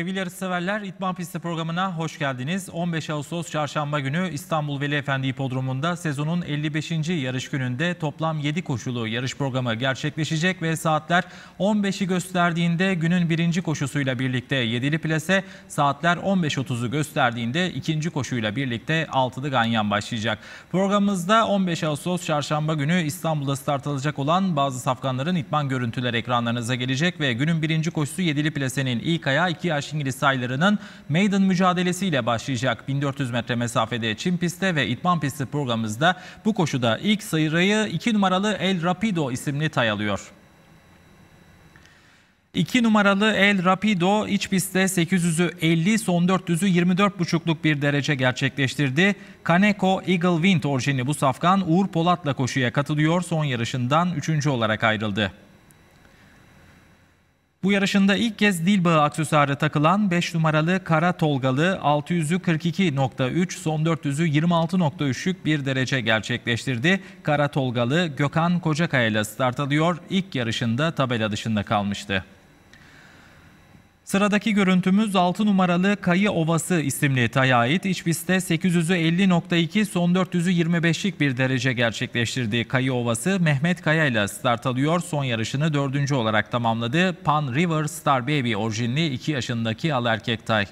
Sevgili yarışseverler, İtman Pisti programına hoş geldiniz. 15 Ağustos Çarşamba günü İstanbul Veli Efendi Hipodromu'nda sezonun 55. yarış gününde toplam 7 koşulu yarış programı gerçekleşecek ve saatler 15'i gösterdiğinde günün birinci koşusuyla birlikte 7'li plase, saatler 15.30'u gösterdiğinde ikinci koşuyla birlikte 6'lı ganyan başlayacak. Programımızda 15 Ağustos Çarşamba günü İstanbul'da start alacak olan bazı safkanların itman görüntüler ekranlarınıza gelecek ve günün birinci koşusu 7'li plasenin ilk ayağı 2 yaş İngiliz saylarının Maiden mücadelesiyle başlayacak 1400 metre mesafede Çin pistte ve İtman pisti programımızda bu koşuda ilk sırayı 2 numaralı El Rapido isimli tay alıyor. 2 numaralı El Rapido iç pistte 800'ü 50 son 400'ü 24,5'luk bir derece gerçekleştirdi. Kaneko Eagle Wind orijini bu safkan Uğur Polat'la koşuya katılıyor. Son yarışından 3. olarak ayrıldı. Bu yarışında ilk kez dil bağı aksesuarı takılan 5 numaralı Kara Tolgalı 600'ü 42.3, son 400'ü 26.3'lük bir derece gerçekleştirdi. Kara Tolgalı Gökhan Kocakaya ile start alıyor. İlk yarışında tabela dışında kalmıştı. Sıradaki görüntümüz 6 numaralı Kayı Ovası isimli taya ait. İç pistte 800'ü son 400'ü 25'lik bir derece gerçekleştirdiği Kayı Ovası Mehmet Kaya ile start alıyor. Son yarışını dördüncü olarak tamamladı. Pan River Star Baby orijinli 2 yaşındaki al erkek tay.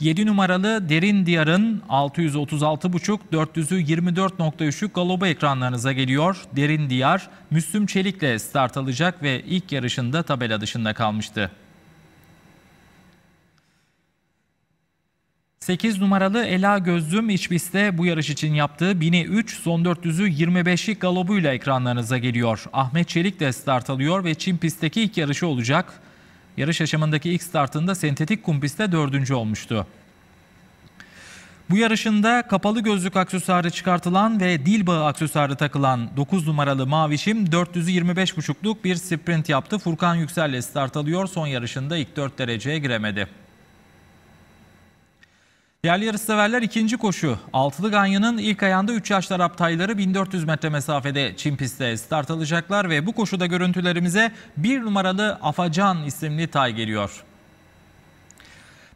7 numaralı Derin Diyar'ın 636.5 400'ü 24.3'lük galoba ekranlarınıza geliyor. Derin Diyar Müslüm Çelik'le start alacak ve ilk yarışında tabela dışında kalmıştı. 8 numaralı Ela Gözlüm İçbis'te bu yarış için yaptığı 1000'e 3 son 400'ü 25'lik galobuyla ekranlarınıza geliyor. Ahmet Çelik de start alıyor ve Çin pistteki ilk yarışı olacak. Yarış aşamındaki ilk startında sentetik kum pistte 4. olmuştu. Bu yarışında kapalı gözlük aksesuarı çıkartılan ve dil bağı aksesuarı takılan 9 numaralı Mavişim 425.5'luk bir sprint yaptı. Furkan Yüksel ile start alıyor. Son yarışında ilk 4 dereceye giremedi. Değerli yarışseverler ikinci koşu. Altılı Ganyan'ın ilk ayağında 3 yaş Arap tayları 1400 metre mesafede Çin pistte start alacaklar ve bu koşuda görüntülerimize 1 numaralı Afacan isimli tay geliyor.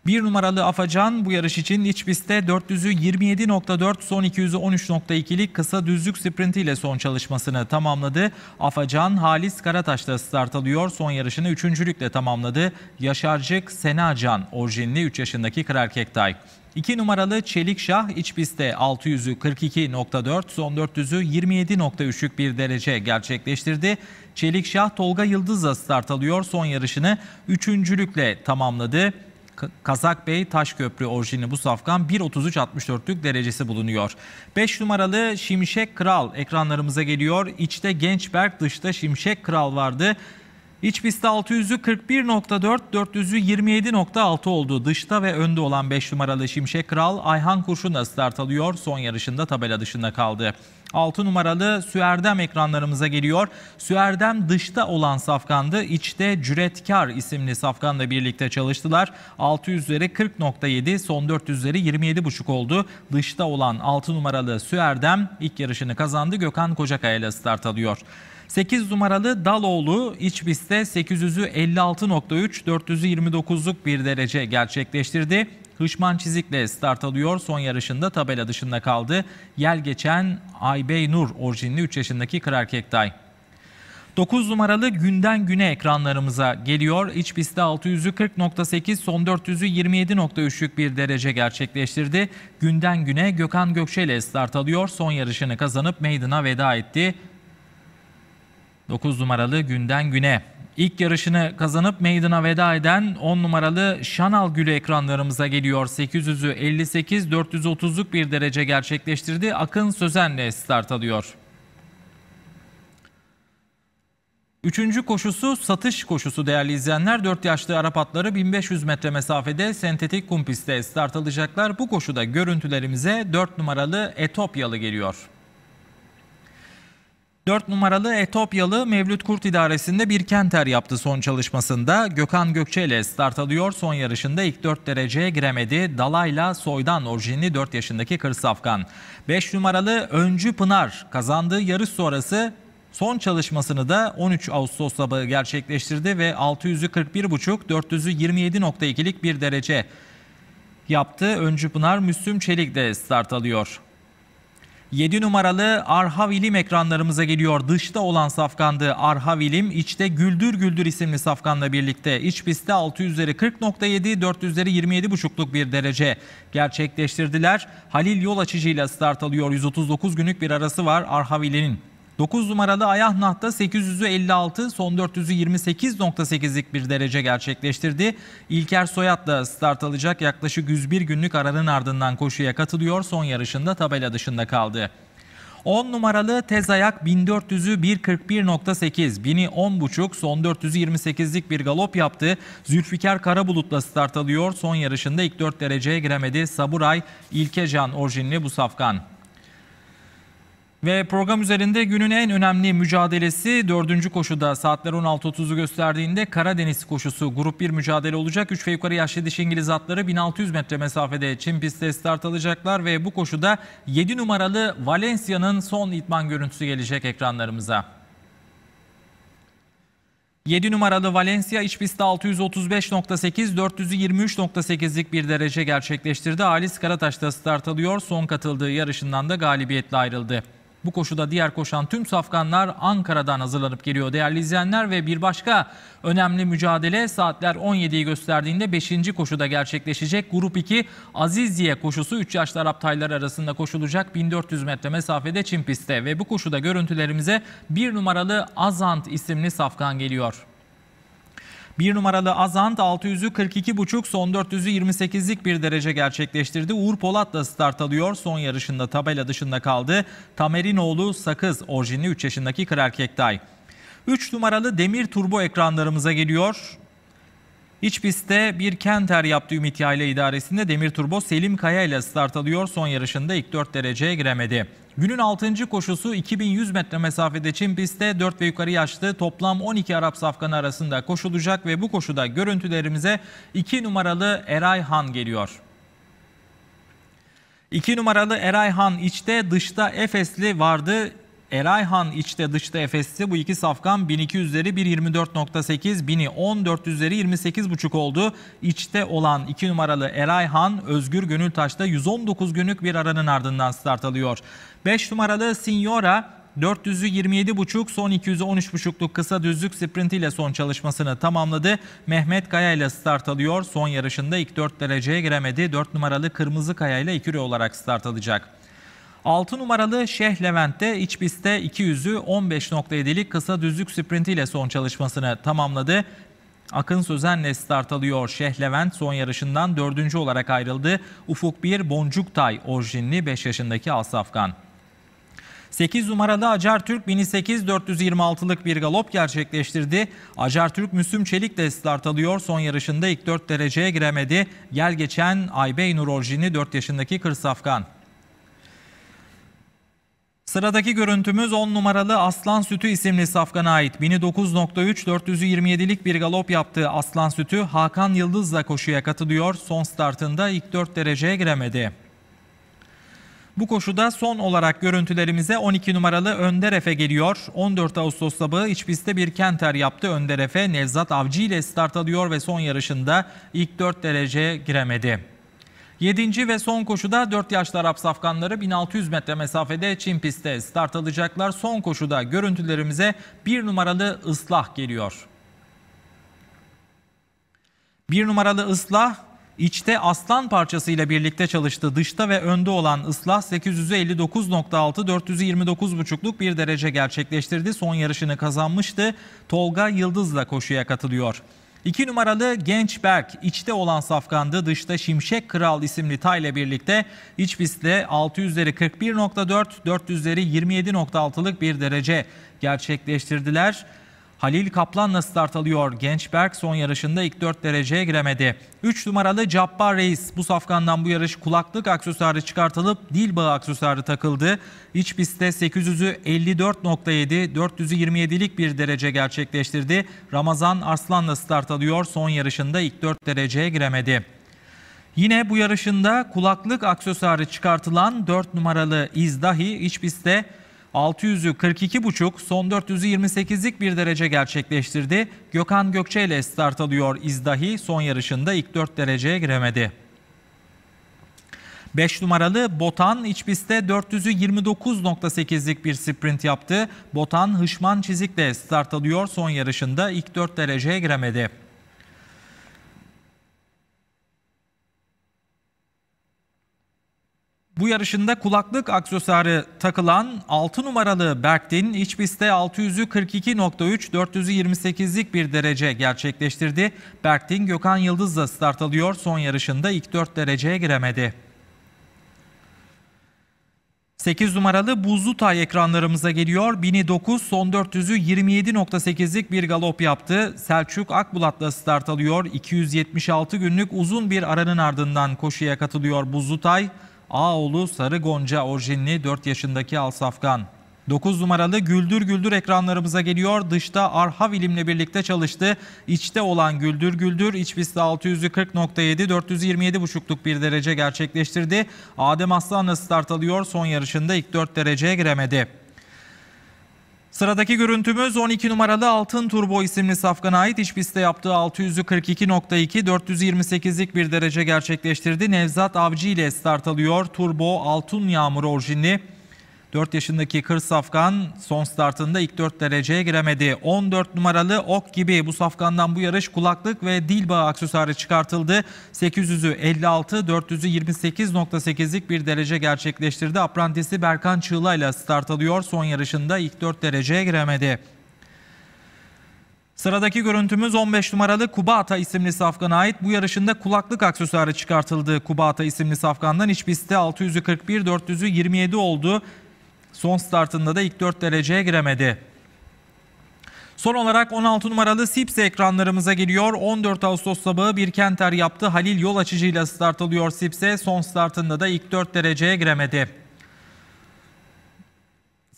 1 numaralı Afacan bu yarış için iç pistte 400'ü 27.4 son 200'ü 13.2'lik kısa düzlük sprintiyle son çalışmasını tamamladı. Afacan Halis Karataş'ta start alıyor. Son yarışını üçüncülükle tamamladı. Yaşarcık Senacan orijinli 3 yaşındaki kır erkek tay. 2 numaralı Çelik Şah iç pistte 600'ü 42.4, son 400'ü 27.3'lük bir derece gerçekleştirdi. Çelik Şah Tolga Yıldız'la start alıyor. Son yarışını üçüncülükle tamamladı. Kazak Bey Taşköprü orijini bu safkan 1.33.64'lük derecesi bulunuyor. 5 numaralı Şimşek Kral ekranlarımıza geliyor. İçte Gençberk, dışta Şimşek Kral vardı. İç pistte 600'ü 41.4, 400'ü 27.6 oldu. Dışta ve önde olan 5 numaralı Şimşek Kral Ayhan Kurşun'la start alıyor. Son yarışında tabela dışında kaldı. 6 numaralı Süerdem ekranlarımıza geliyor. Süerdem dışta olan safkandı. İçte Cüretkar isimli safkanla birlikte çalıştılar. 600'leri 40.7, son 400'leri 27.5 oldu. Dışta olan 6 numaralı Süerdem ilk yarışını kazandı. Gökhan Kocakaya ile start alıyor. 8 numaralı Daloğlu iç pistte 800'ü 56.3, 429'luk bir derece gerçekleştirdi. Hışman Çizik'le start alıyor. Son yarışında tabela dışında kaldı. Yel geçen Aybey Nur orijinli 3 yaşındaki kır erkektay. 9 numaralı günden güne ekranlarımıza geliyor. İç pistte 600'ü 40.8, son 400'ü 27.3'lük bir derece gerçekleştirdi. Günden güne Gökhan Gökçe ile start alıyor. Son yarışını kazanıp meydana veda etti. 9 numaralı günden güne. İlk yarışını kazanıp meydana veda eden 10 numaralı Şanal Gülü ekranlarımıza geliyor. 800'ü 58, 430'luk bir derece gerçekleştirdi. Akın Sözen'le start alıyor. Üçüncü koşusu satış koşusu değerli izleyenler. 4 yaşlı Arap atları 1500 metre mesafede sentetik kum pistte start alacaklar. Bu koşuda görüntülerimize 4 numaralı Etopyalı geliyor. 4 numaralı Etopyalı Mevlüt Kurt idaresinde bir kenter yaptı son çalışmasında. Gökhan Gökçe ile start alıyor. Son yarışında ilk 4 dereceye giremedi. Dalayla soydan orijinli 4 yaşındaki Kırs Afgan. 5 numaralı Öncü Pınar kazandığı yarış sonrası Son çalışmasını da 13 Ağustos sabahı gerçekleştirdi ve 641.5 41,5, 400'ü bir derece yaptı. Öncü Pınar Müslüm Çelik de start alıyor. 7 numaralı Arhavilim ekranlarımıza geliyor. Dışta olan safkandı Arhavilim, içte Güldür Güldür isimli safkanla birlikte. İç pistte 6 üzeri 40.7, 4 üzeri 27.5'luk bir derece gerçekleştirdiler. Halil yol açıcıyla start alıyor. 139 günlük bir arası var Arhavilim'in. 9 numaralı Ayahnah'ta 800'ü 56, son 400'ü 28.8'lik bir derece gerçekleştirdi. İlker Soyat da start alacak yaklaşık 101 günlük aranın ardından koşuya katılıyor. Son yarışında tabela dışında kaldı. 10 numaralı tez ayak 1400'ü 1.41.8, 1000'i 10.5, son 428'lik bir galop yaptı. Zülfikar Karabulut'la start alıyor. Son yarışında ilk 4 dereceye giremedi. Saburay, İlkecan orijinli bu safkan. Ve program üzerinde günün en önemli mücadelesi 4. koşuda saatler 16.30'u gösterdiğinde Karadeniz koşusu grup 1 mücadele olacak. 3 ve yukarı yaşlı dişi İngiliz atları 1600 metre mesafede Çin pistte start alacaklar ve bu koşuda 7 numaralı Valencia'nın son itman görüntüsü gelecek ekranlarımıza. 7 numaralı Valencia iç pistte 635.8, 423.8'lik bir derece gerçekleştirdi. Halis Karataş da start alıyor. Son katıldığı yarışından da galibiyetle ayrıldı. Bu koşuda diğer koşan tüm safkanlar Ankara'dan hazırlanıp geliyor değerli izleyenler ve bir başka önemli mücadele saatler 17'yi gösterdiğinde 5. koşuda gerçekleşecek. Grup 2 Azizye koşusu 3 yaşlı Arap tayları arasında koşulacak 1400 metre mesafede Çin pistte ve bu koşuda görüntülerimize 1 numaralı Azant isimli safkan geliyor. Bir numaralı Azant 600'ü 42,5 son 400'ü 28'lik bir derece gerçekleştirdi. Uğur Polat da start alıyor. Son yarışında tabela dışında kaldı. Tamerinoğlu Sakız orijinli 3 yaşındaki kır erkektay. 3 numaralı demir turbo ekranlarımıza geliyor. İç pistte bir Kenter yaptı Ümit Yayla idaresinde Demir Turbo Selim Kaya ile start alıyor. Son yarışında ilk 4 dereceye giremedi. Günün 6. koşusu 2100 metre mesafede Çin pistte 4 ve yukarı yaşlı toplam 12 Arap safkanı arasında koşulacak ve bu koşuda görüntülerimize 2 numaralı Eray Han geliyor. 2 numaralı Eray Han içte dışta Efesli vardı. Eray içte dışta Efes'te bu iki safkan 1200'leri 1.24.8, 1000'i 1400'leri 28.5 oldu. İçte olan 2 numaralı Eray Özgür Gönültaş'ta 119 günlük bir aranın ardından start alıyor. 5 numaralı Signora 400'ü 27.5 son 213.5'luk kısa düzlük sprintiyle son çalışmasını tamamladı. Mehmet Kaya ile start alıyor. Son yarışında ilk 4 dereceye giremedi. 4 numaralı Kırmızı Kaya ile ikili olarak start alacak. 6 numaralı Şeh de iç pistte 200'ü 15.7'lik kısa düzlük sprintiyle son çalışmasını tamamladı. Akın Sözen'le start alıyor. Şeh Levent son yarışından 4. olarak ayrıldı. Ufuk 1 Boncuktay orijinli 5 yaşındaki Asafkan. 8 numaralı Acar Türk 1008 426'lık bir galop gerçekleştirdi. Acar Türk Müslüm Çelik de start alıyor. Son yarışında ilk 4 dereceye giremedi. Gel geçen Nur orijinli 4 yaşındaki Kırsafkan. Sıradaki görüntümüz 10 numaralı Aslan Sütü isimli safkana ait 1009.3 427'lik bir galop yaptığı Aslan Sütü Hakan Yıldız'la koşuya katılıyor. Son startında ilk 4 dereceye giremedi. Bu koşuda son olarak görüntülerimize 12 numaralı Önder Efe geliyor. 14 Ağustos sabahı iç bir kenter yaptı. Önder Efe Nevzat Avcı ile start alıyor ve son yarışında ilk 4 dereceye giremedi. 7. ve son koşuda 4 yaşlı Arap safkanları 1600 metre mesafede Çin pistte start alacaklar. Son koşuda görüntülerimize 1 numaralı ıslah geliyor. 1 numaralı ıslah içte aslan parçasıyla birlikte çalıştı. Dışta ve önde olan ıslah 859.6 429.5'luk bir derece gerçekleştirdi. Son yarışını kazanmıştı. Tolga Yıldız'la koşuya katılıyor. İki numaralı Genç Berk içte olan safkandı dışta Şimşek Kral isimli tay ile birlikte iç pistte 600'leri 41.4 400'leri 27.6'lık bir derece gerçekleştirdiler. Halil Kaplan'la start alıyor. Gençberk son yarışında ilk 4 dereceye giremedi. 3 numaralı Cabbar Reis bu safkandan bu yarış kulaklık aksesuarı çıkartılıp dil bağı aksesuarı takıldı. İç pistte 800'ü 54.7, 400'ü 27'lik bir derece gerçekleştirdi. Ramazan Arslan'la start alıyor. Son yarışında ilk 4 dereceye giremedi. Yine bu yarışında kulaklık aksesuarı çıkartılan 4 numaralı İzdahi iç pistte 600'ü 42,5, son 400'ü 28'lik bir derece gerçekleştirdi. Gökhan Gökçe ile start alıyor İzdahi. Son yarışında ilk 4 dereceye giremedi. 5 numaralı Botan iç pistte 429.8'lik bir sprint yaptı. Botan Hışman Çizik'le start alıyor. Son yarışında ilk 4 dereceye giremedi. Bu yarışında kulaklık aksesuarı takılan 6 numaralı Berktin iç pistte 600'ü 42.3, 428'lik bir derece gerçekleştirdi. Berktin Gökhan Yıldız'la start alıyor. Son yarışında ilk 4 dereceye giremedi. 8 numaralı Buzlutay Tay ekranlarımıza geliyor. 1009 son 400'ü 27.8'lik bir galop yaptı. Selçuk Akbulat'la start alıyor. 276 günlük uzun bir aranın ardından koşuya katılıyor Buzlutay. Tay. Ağoğlu Sarı Gonca orijinli 4 yaşındaki Alsafkan. 9 numaralı Güldür Güldür ekranlarımıza geliyor. Dışta Arha ilimle birlikte çalıştı. İçte olan Güldür Güldür iç pistte 640.7 427.5'luk bir derece gerçekleştirdi. Adem Aslan'la start alıyor. Son yarışında ilk 4 dereceye giremedi. Sıradaki görüntümüz 12 numaralı Altın Turbo isimli safkana ait iç pistte yaptığı 642.2 428'lik bir derece gerçekleştirdi. Nevzat Avcı ile start alıyor. Turbo Altın Yağmur orijinli 4 yaşındaki Kır Safkan son startında ilk 4 dereceye giremedi. 14 numaralı ok gibi bu safkandan bu yarış kulaklık ve dil bağı aksesuarı çıkartıldı. 800'ü 56, 400'ü 28.8'lik bir derece gerçekleştirdi. Aprantisi Berkan Çığla ile start alıyor. Son yarışında ilk 4 dereceye giremedi. Sıradaki görüntümüz 15 numaralı Kubata isimli safkana ait. Bu yarışında kulaklık aksesuarı çıkartıldı. Kubata isimli safkandan iç pistte 641, 27 oldu. Son startında da ilk 4 dereceye giremedi. Son olarak 16 numaralı Sipse ekranlarımıza geliyor. 14 Ağustos sabahı bir kenter yaptı. Halil yol açıcıyla start alıyor Sipse. Son startında da ilk 4 dereceye giremedi.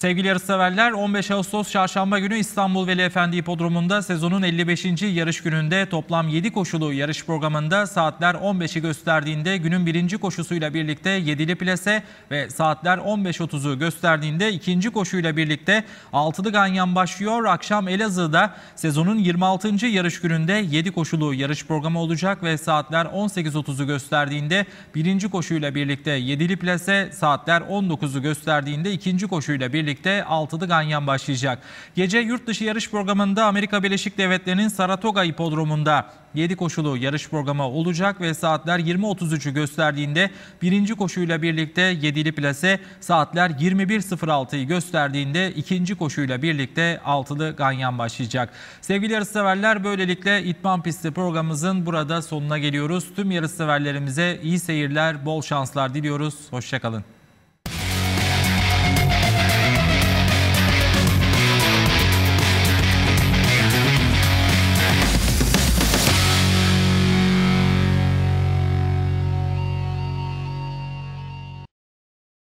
Sevgili yarışseverler 15 Ağustos çarşamba günü İstanbul Veli Efendi Hipodromu'nda sezonun 55. yarış gününde toplam 7 koşulu yarış programında saatler 15'i gösterdiğinde günün birinci koşusuyla birlikte 7'li plase ve saatler 15.30'u gösterdiğinde ikinci koşuyla birlikte 6'lı ganyan başlıyor. Akşam Elazığ'da sezonun 26. yarış gününde 7 koşulu yarış programı olacak ve saatler 18.30'u gösterdiğinde birinci koşuyla birlikte 7'li plase saatler 19'u gösterdiğinde ikinci koşuyla birlikte birlikte altılı ganyan başlayacak. Gece yurt dışı yarış programında Amerika Birleşik Devletleri'nin Saratoga hipodromunda 7 koşulu yarış programı olacak ve saatler 20.33'ü gösterdiğinde birinci koşuyla birlikte 7'li plase saatler 21.06'yı gösterdiğinde ikinci koşuyla birlikte altılı ganyan başlayacak. Sevgili yarışseverler böylelikle İtman Pisti programımızın burada sonuna geliyoruz. Tüm yarışseverlerimize iyi seyirler, bol şanslar diliyoruz. Hoşçakalın.